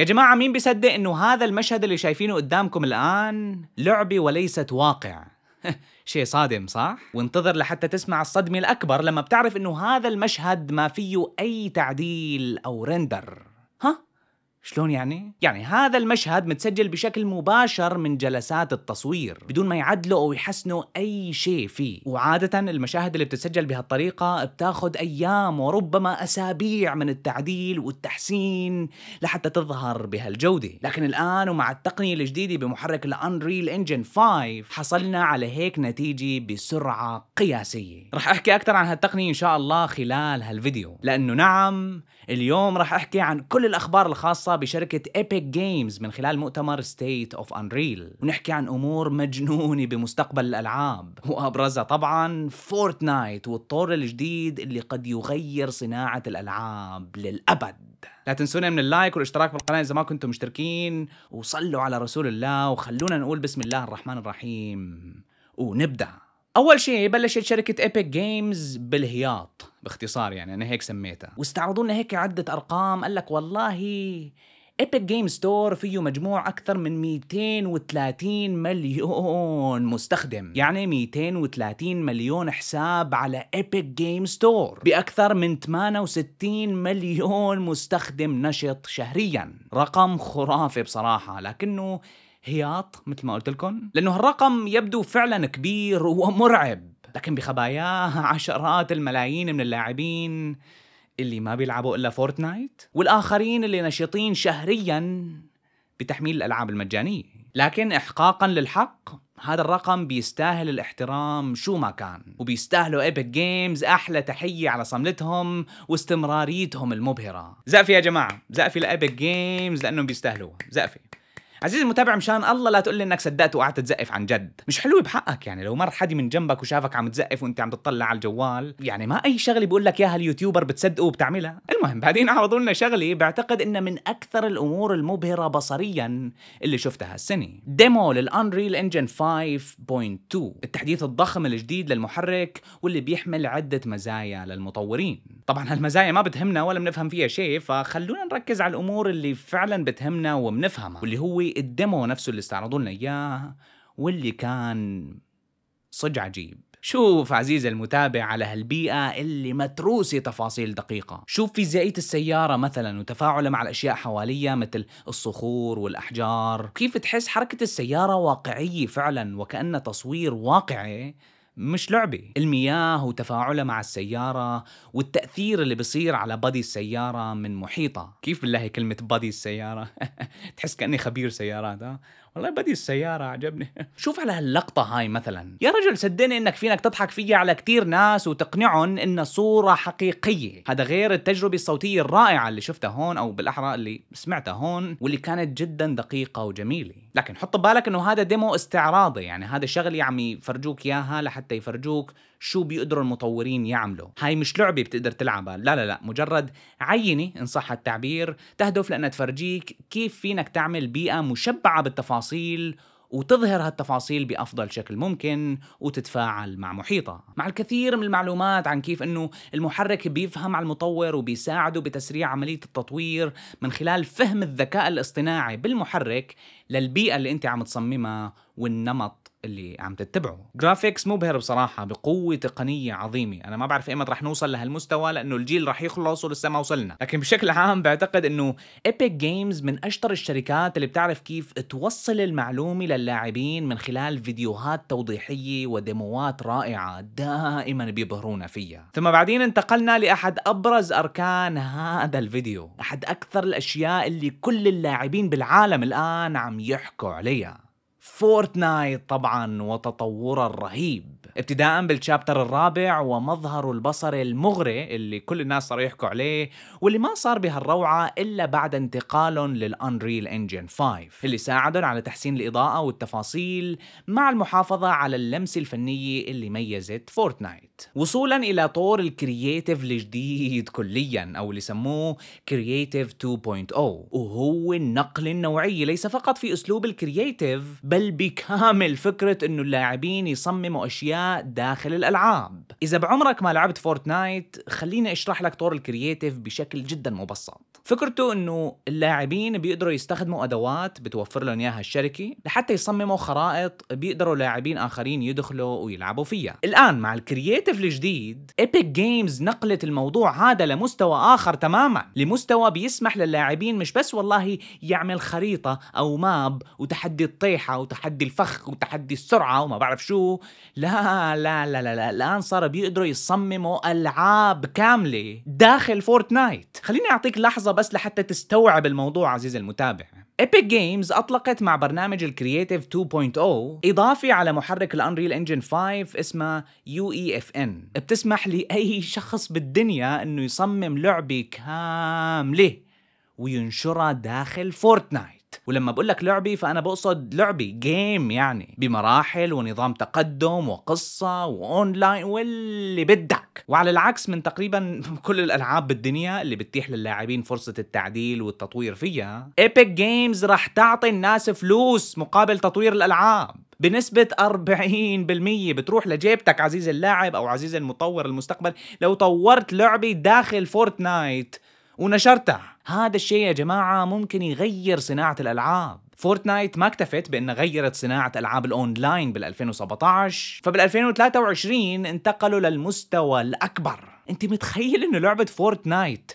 يا جماعة مين بيصدق انه هذا المشهد اللي شايفينه قدامكم الان لعبة وليست واقع شيء صادم صح؟ وانتظر لحتى تسمع الصدمة الأكبر لما بتعرف انه هذا المشهد ما فيه أي تعديل أو رندر ها؟ شلون يعني؟ يعني هذا المشهد متسجل بشكل مباشر من جلسات التصوير بدون ما يعدلوا أو يحسنوا أي شيء فيه وعادة المشاهد اللي بتتسجل بهالطريقة بتاخذ أيام وربما أسابيع من التعديل والتحسين لحتى تظهر بهالجودة لكن الآن ومع التقنية الجديدة بمحرك الأنريل إنجن 5 حصلنا على هيك نتيجة بسرعة قياسية رح أحكي أكثر عن هالتقنية إن شاء الله خلال هالفيديو لأنه نعم اليوم رح أحكي عن كل الأخبار الخاصة بشركة ايبك جيمز من خلال مؤتمر ستيت اوف انريل ونحكي عن امور مجنونة بمستقبل الالعاب وابرزها طبعا فورتنايت والطور الجديد اللي قد يغير صناعة الالعاب للابد لا تنسونا من اللايك والاشتراك بالقناة إذا ما كنتم مشتركين وصلوا على رسول الله وخلونا نقول بسم الله الرحمن الرحيم ونبدأ اول شيء بلشت شركه ايبك جيمز بالهياط باختصار يعني انا هيك سميتها واستعرضوا لنا هيك عده ارقام قال لك والله ايبك جيم ستور فيه مجموع اكثر من 230 مليون مستخدم يعني 230 مليون حساب على ايبك جيم ستور باكثر من 68 مليون مستخدم نشط شهريا رقم خرافي بصراحه لكنه هياط مثل ما قلت لكم لأنه هالرقم يبدو فعلا كبير ومرعب لكن بخباياه عشرات الملايين من اللاعبين اللي ما بيلعبوا إلا فورتنايت والآخرين اللي نشيطين شهريا بتحميل الألعاب المجانية لكن إحقاقا للحق هذا الرقم بيستاهل الاحترام شو ما كان وبيستاهلوا ايبك جيمز احلى تحية على صملتهم واستمراريتهم المبهرة زقفي يا جماعة زقفي لايبك جيمز لانهم بيستاهلوها زقفي عزيزي المتابع مشان الله لا تقول لي انك صدقت وقعدت تزقف عن جد مش حلو بحقك يعني لو مر حد من جنبك وشافك عم تزقف وانت عم تطلع على الجوال يعني ما اي شغله بقول لك اياها اليوتيوبر بتصدقه وبتعملها المهم بعدين عرضوا لنا شغله بعتقد انها من اكثر الامور المبهره بصريا اللي شفتها هالسنه ديمو للانريل انجن 5.2 التحديث الضخم الجديد للمحرك واللي بيحمل عده مزايا للمطورين طبعا هالمزايا ما بتهمنا ولا بنفهم فيها شيء فخلونا نركز على الامور اللي فعلا بتهمنا وبنفهمها واللي هو الديمو نفسه اللي استعرضوا لنا اياه واللي كان صج عجيب شوف عزيزي المتابع على هالبيئة اللي متروسة تفاصيل دقيقة شوف فيزيائية السيارة مثلا وتفاعلها مع الأشياء حواليها مثل الصخور والأحجار كيف تحس حركة السيارة واقعية فعلا وكأنها تصوير واقعي مش لعبة المياه وتفاعلها مع السيارة والتأثير اللي بصير على بادي السيارة من محيطها كيف بالله كلمة بادي السيارة تحس كأني خبير سيارات والله بدي السياره عجبني شوف على هاللقطه هاي مثلا يا رجل صدقني انك فينك تضحك فيها على كثير ناس وتقنعهم ان صوره حقيقيه هذا غير التجربه الصوتيه الرائعه اللي شفتها هون او بالاحرى اللي سمعتها هون واللي كانت جدا دقيقه وجميله لكن حط ببالك انه هذا ديمو استعراضي يعني هذا الشغل عم يفرجوك اياها لحتى يفرجوك شو بيقدروا المطورين يعملوا هاي مش لعبة بتقدر تلعبها لا لا لا مجرد عينة إن صح التعبير تهدف لأنها تفرجيك كيف فينك تعمل بيئة مشبعة بالتفاصيل وتظهر هالتفاصيل بأفضل شكل ممكن وتتفاعل مع محيطها مع الكثير من المعلومات عن كيف أنه المحرك بيفهم على المطور وبيساعده بتسريع عملية التطوير من خلال فهم الذكاء الاصطناعي بالمحرك للبيئة اللي أنت عم تصممها والنمط اللي عم تتبعه جرافيكس مبهر بصراحة بقوة تقنية عظيمة أنا ما بعرف إيمت رح نوصل لهالمستوى لأنه الجيل رح يخلص ولسه ما وصلنا لكن بشكل عام بعتقد أنه إيبك جيمز من أشطر الشركات اللي بتعرف كيف توصل المعلومة للاعبين من خلال فيديوهات توضيحية وديموات رائعة دائما بيبهرونا فيها ثم بعدين انتقلنا لأحد أبرز أركان هذا الفيديو أحد أكثر الأشياء اللي كل اللاعبين بالعالم الآن عم يحكوا عليها فورتنايت طبعا وتطوره الرهيب ابتداء بالشابتر الرابع ومظهره البصري المغري اللي كل الناس صاروا يحكوا عليه واللي ما صار بهالروعة إلا بعد انتقال للأنريل انجن 5 اللي ساعدهم على تحسين الإضاءة والتفاصيل مع المحافظة على اللمسة الفنية اللي ميزت فورتنايت وصولا الى طور الكرييتيف الجديد كليا او اللي سموه كرييتيف 2.0 وهو النقل النوعي ليس فقط في اسلوب الكرييتيف بل بكامل فكره انه اللاعبين يصمموا اشياء داخل الالعاب اذا بعمرك ما لعبت فورتنايت خليني اشرح لك طور الكرييتيف بشكل جدا مبسط فكرته انه اللاعبين بيقدروا يستخدموا ادوات بتوفر لهم اياها الشركه لحتى يصمموا خرائط بيقدروا لاعبين اخرين يدخلوا ويلعبوا فيها الان مع الكرييتيف بالهاتف الجديد ايبك جيمز نقلت الموضوع هذا لمستوى اخر تماما لمستوى بيسمح للاعبين مش بس والله يعمل خريطه او ماب وتحدي الطيحه وتحدي الفخ وتحدي السرعه وما بعرف شو لا لا لا لا, لا. الان صار بيقدروا يصمموا العاب كامله داخل فورتنايت خليني اعطيك لحظه بس لحتى تستوعب الموضوع عزيزي المتابع ايبك جيمز اطلقت مع برنامج الكرييتيف 2.0 اضافي على محرك الانريل انجن 5 اسمه يو اي اف ان بتسمح لاي شخص بالدنيا انه يصمم لعبه كامله وينشرها داخل فورتنايت ولما بقول لك لعبي فانا بقصد لعبي جيم يعني بمراحل ونظام تقدم وقصه واونلاين واللي بدك وعلى العكس من تقريبا كل الالعاب بالدنيا اللي بتتيح للاعبين فرصه التعديل والتطوير فيها ايبك جيمز رح تعطي الناس فلوس مقابل تطوير الالعاب بنسبة 40% بتروح لجيبتك عزيز اللاعب أو عزيز المطور المستقبل لو طورت لعبة داخل فورتنايت ونشرتها هذا الشيء يا جماعة ممكن يغير صناعة الألعاب فورتنايت ما اكتفت بأنها غيرت صناعة ألعاب الأونلاين بال2017 فبال2023 انتقلوا للمستوى الأكبر انت متخيل انه لعبة فورتنايت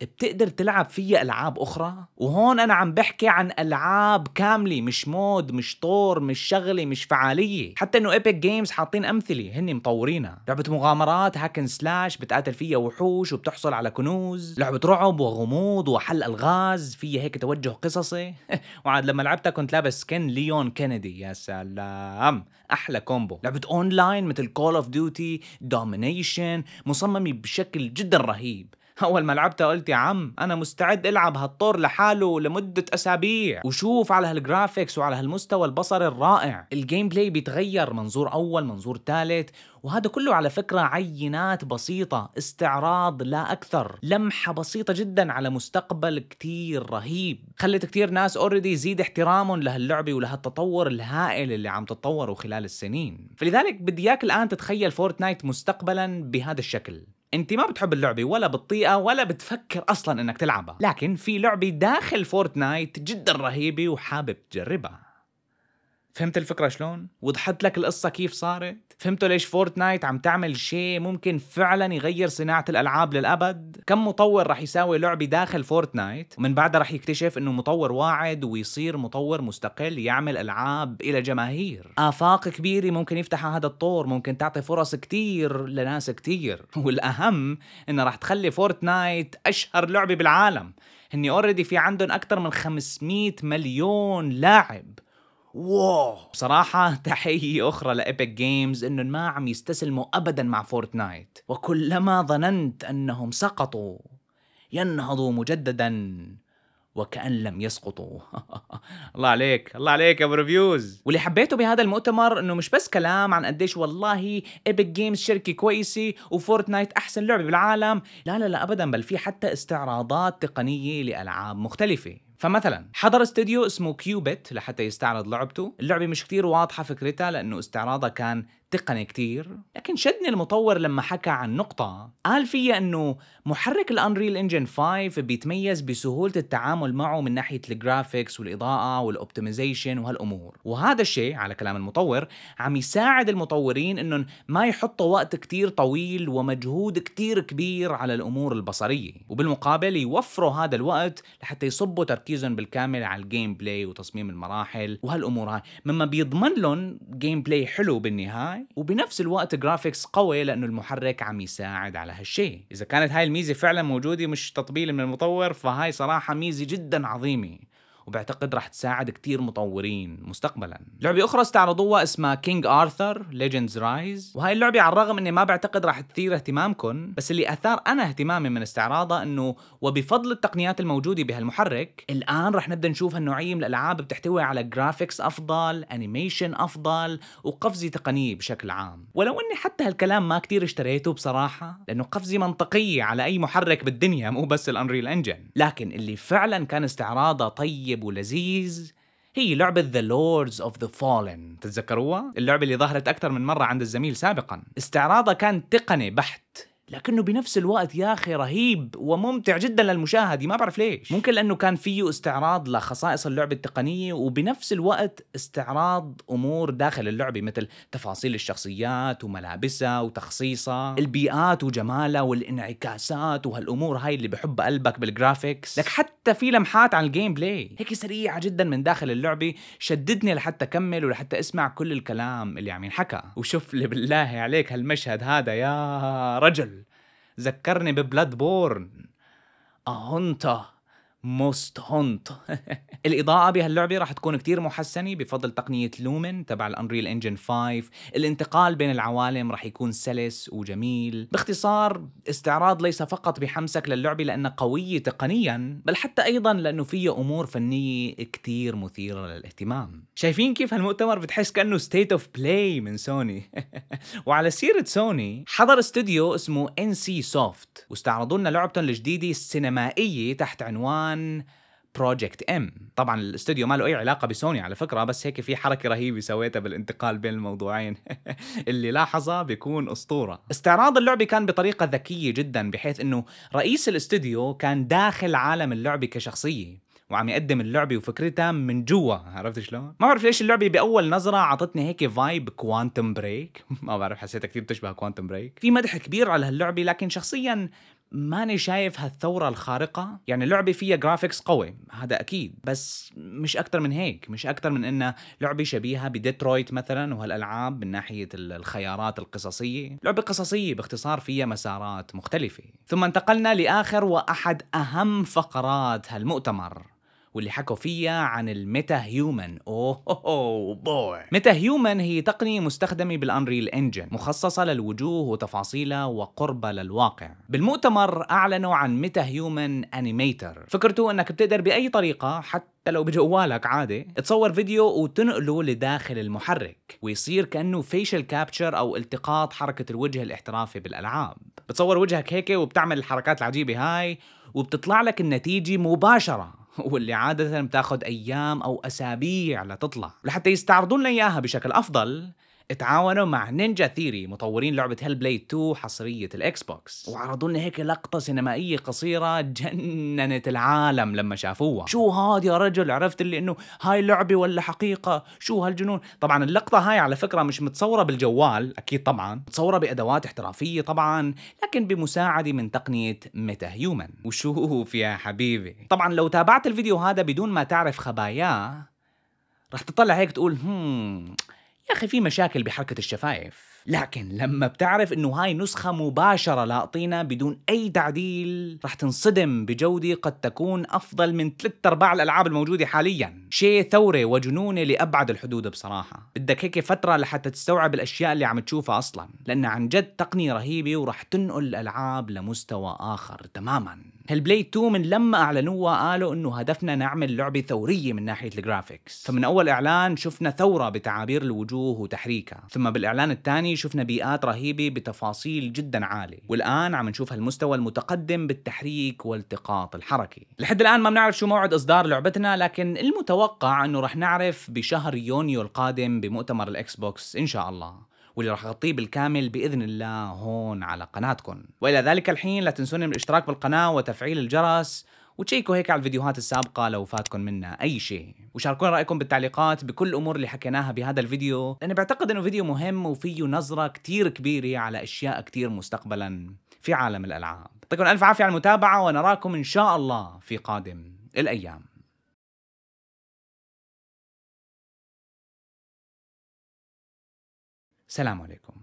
بتقدر تلعب فيها العاب اخرى وهون انا عم بحكي عن العاب كامله مش مود مش طور مش شغله مش فعاليه حتى انه ايبك جيمز حاطين امثله هن مطورينها لعبه مغامرات هاكن سلاش بتقاتل فيها وحوش وبتحصل على كنوز لعبه رعب وغموض وحل الغاز فيها هيك توجه قصصي وعاد لما لعبتها كنت لابس سكن ليون كينيدي يا سلام احلى كومبو لعبه اونلاين مثل كول اوف ديوتي دومينيشن مصممه بشكل جدا رهيب أول ما لعبتها قلت يا عم أنا مستعد ألعب هالطور لحاله لمدة أسابيع وشوف على هالجرافيكس وعلى هالمستوى البصري الرائع الجيم بلاي بيتغير منظور أول منظور ثالث وهذا كله على فكرة عينات بسيطة استعراض لا أكثر لمحة بسيطة جدا على مستقبل كتير رهيب خلت كتير ناس اوريدي يزيد احترامهم لهاللعبة ولهالتطور الهائل اللي عم تتطوره خلال السنين فلذلك بدي اياك الآن تتخيل فورتنايت مستقبلا بهذا الشكل انت ما بتحب اللعبه ولا بتطيقها ولا بتفكر اصلا انك تلعبها لكن في لعبه داخل فورتنايت جدا رهيبه وحابب تجربها فهمت الفكره شلون؟ وضحت لك القصه كيف صارت؟ فهمتوا ليش فورتنايت عم تعمل شيء ممكن فعلا يغير صناعه الالعاب للابد؟ كم مطور رح يساوي لعبه داخل فورتنايت ومن بعدها رح يكتشف انه مطور واعد ويصير مطور مستقل يعمل العاب الى جماهير، افاق كبيره ممكن يفتحها هذا الطور، ممكن تعطي فرص كتير لناس كتير، والاهم انها رح تخلي فورتنايت اشهر لعبه بالعالم، هني اوريدي في عندهم اكثر من 500 مليون لاعب واو بصراحة تحية أخرى لإيبك جيمز إنهم ما عم يستسلموا أبدا مع فورتنايت وكلما ظننت أنهم سقطوا ينهضوا مجددا وكأن لم يسقطوا الله عليك الله عليك يا بروفيوز واللي حبيته بهذا المؤتمر انه مش بس كلام عن قديش والله ايبك جيمز شركه كويسه وفورتنايت احسن لعبه بالعالم لا لا لا ابدا بل في حتى استعراضات تقنيه لالعاب مختلفه فمثلا حضر استوديو اسمه كيوبيت لحتى يستعرض لعبته اللعبة مش كتير واضحة فكرتها لأنه استعراضها كان تقني كتير لكن شدني المطور لما حكى عن نقطة قال فيها أنه محرك الأنريل إنجن 5 بيتميز بسهولة التعامل معه من ناحية الجرافيكس والإضاءة والأوبتمايزيشن وهالأمور وهذا الشيء على كلام المطور عم يساعد المطورين أنهم ما يحطوا وقت كتير طويل ومجهود كتير كبير على الأمور البصرية وبالمقابل يوفروا هذا الوقت لحتى يصبوا تركيزهم بالكامل على الجيم بلاي وتصميم المراحل وهالأمور هاي مما بيضمن لهم جيم بلاي حلو بالنهاية وبنفس الوقت جرافيكس قوي لانه المحرك عم يساعد على هالشيء اذا كانت هاي الميزه فعلا موجوده مش تطبيل من المطور فهاي صراحه ميزه جدا عظيمه وبعتقد راح تساعد كتير مطورين مستقبلا لعبة أخرى استعرضوها اسمها كينج آرثر ليجندز رايز وهاي اللعبة على الرغم أني ما بعتقد راح تثير اهتمامكم بس اللي أثار أنا اهتمامي من استعراضها أنه وبفضل التقنيات الموجودة بهالمحرك الآن راح نبدأ نشوف هالنوعية من الألعاب بتحتوي على جرافيكس أفضل أنيميشن أفضل وقفزة تقنية بشكل عام ولو أني حتى هالكلام ما كتير اشتريته بصراحة لأنه قفزة منطقية على أي محرك بالدنيا مو بس الأنريل أنجن لكن اللي فعلا كان استعراضه طيب طيب ولذيذ هي لعبة The Lords of the Fallen تتذكروها؟ اللعبة اللي ظهرت أكثر من مرة عند الزميل سابقا استعراضها كان تقني بحت لكنه بنفس الوقت يا اخي رهيب وممتع جدا للمشاهد ما بعرف ليش ممكن لانه كان فيه استعراض لخصائص اللعبه التقنيه وبنفس الوقت استعراض امور داخل اللعبه مثل تفاصيل الشخصيات وملابسها وتخصيصها البيئات وجمالها والانعكاسات وهالامور هاي اللي بحب قلبك بالجرافيكس لك حتى في لمحات عن الجيم بلاي هيك سريعه جدا من داخل اللعبه شددني لحتى اكمل ولحتى اسمع كل الكلام اللي عم ينحكى وشوف لي بالله عليك هالمشهد هذا يا رجل ذكرني ببلاد بورن اهونتا موست هونت الإضاءة بهاللعبة راح تكون كتير محسنة بفضل تقنية لومن تبع الأنريل إنجن 5 الانتقال بين العوالم راح يكون سلس وجميل باختصار استعراض ليس فقط بحمسك للعبة لأنها قوية تقنيا بل حتى أيضا لأنه فيها أمور فنية كتير مثيرة للاهتمام شايفين كيف هالمؤتمر بتحس كأنه ستيت اوف بلاي من سوني وعلى سيرة سوني حضر استوديو اسمه ان سي سوفت واستعرضوا لنا لعبتهم الجديدة السينمائية تحت عنوان كان بروجكت ام طبعا الاستوديو ما له اي علاقه بسوني على فكره بس هيك في حركه رهيبه سويتها بالانتقال بين الموضوعين اللي لاحظها بيكون اسطوره استعراض اللعبه كان بطريقه ذكيه جدا بحيث انه رئيس الاستوديو كان داخل عالم اللعبه كشخصيه وعم يقدم اللعبه وفكرتها من جوا عرفت شلون ما بعرف ليش اللعبه باول نظره عطتني هيك فايب كوانتم بريك ما بعرف حسيتها كثير بتشبه كوانتم بريك في مدح كبير على هاللعبه لكن شخصيا ماني شايف هالثورة الخارقة يعني لعبة فيها جرافيكس قوي هذا أكيد بس مش أكتر من هيك مش أكتر من إنها لعبة شبيهة بديترويت مثلا وهالألعاب من ناحية الخيارات القصصية لعبة قصصية باختصار فيها مسارات مختلفة ثم انتقلنا لآخر وأحد أهم فقرات هالمؤتمر واللي حكوا فيها عن الميتا هيومن اوه بوي ميتا هيومن هي تقنية مستخدمة بالانريل انجن مخصصة للوجوه وتفاصيلها وقربها للواقع بالمؤتمر اعلنوا عن ميتا هيومن انيميتر فكرته انك بتقدر باي طريقة حتى حتى لو بجوالك عادي تصور فيديو وتنقله لداخل المحرك ويصير كانه فيشل كابتشر او التقاط حركه الوجه الاحترافي بالالعاب بتصور وجهك هيك وبتعمل الحركات العجيبه هاي وبتطلع لك النتيجه مباشره واللي عادة بتاخد أيام أو أسابيع لتطلع لحتى يستعرضون لنا إياها بشكل أفضل تعاونوا مع نينجا ثيري مطورين لعبة هيل بليد 2 حصرية الإكس بوكس وعرضوا لنا هيك لقطة سينمائية قصيرة جننت العالم لما شافوها شو هاد يا رجل عرفت اللي انه هاي لعبة ولا حقيقة شو هالجنون طبعا اللقطة هاي على فكرة مش متصورة بالجوال أكيد طبعا متصورة بأدوات احترافية طبعا لكن بمساعدة من تقنية ميتا هيومن وشوف يا حبيبي طبعا لو تابعت الفيديو هذا بدون ما تعرف خباياه رح تطلع هيك تقول هم يا اخي في مشاكل بحركه الشفايف لكن لما بتعرف انه هاي نسخه مباشره لاقطينا بدون اي تعديل رح تنصدم بجوده قد تكون افضل من ثلاث ارباع الالعاب الموجوده حاليا شيء ثوره وجنونه لابعد الحدود بصراحه بدك هيك فتره لحتى تستوعب الاشياء اللي عم تشوفها اصلا لان عن جد تقنيه رهيبه ورح تنقل الالعاب لمستوى اخر تماما هالبلاي 2 من لما اعلنوها قالوا انه هدفنا نعمل لعبه ثوريه من ناحيه الجرافيكس فمن اول اعلان شفنا ثوره بتعابير الوجوه وتحريكها ثم بالاعلان الثاني شفنا بيئات رهيبه بتفاصيل جدا عاليه والان عم نشوف هالمستوى المتقدم بالتحريك والتقاط الحركي لحد الان ما بنعرف شو موعد اصدار لعبتنا لكن المتوقع انه رح نعرف بشهر يونيو القادم بمؤتمر الاكس بوكس ان شاء الله واللي راح اغطيه بالكامل باذن الله هون على قناتكم والى ذلك الحين لا تنسون من الاشتراك بالقناه وتفعيل الجرس وتشيكوا هيك على الفيديوهات السابقة لو فاتكم منا أي شيء وشاركونا رأيكم بالتعليقات بكل الأمور اللي حكيناها بهذا الفيديو لأني بعتقد أنه فيديو مهم وفيه نظرة كتير كبيرة على أشياء كتير مستقبلا في عالم الألعاب يعطيكم ألف عافية على المتابعة ونراكم إن شاء الله في قادم الأيام سلام عليكم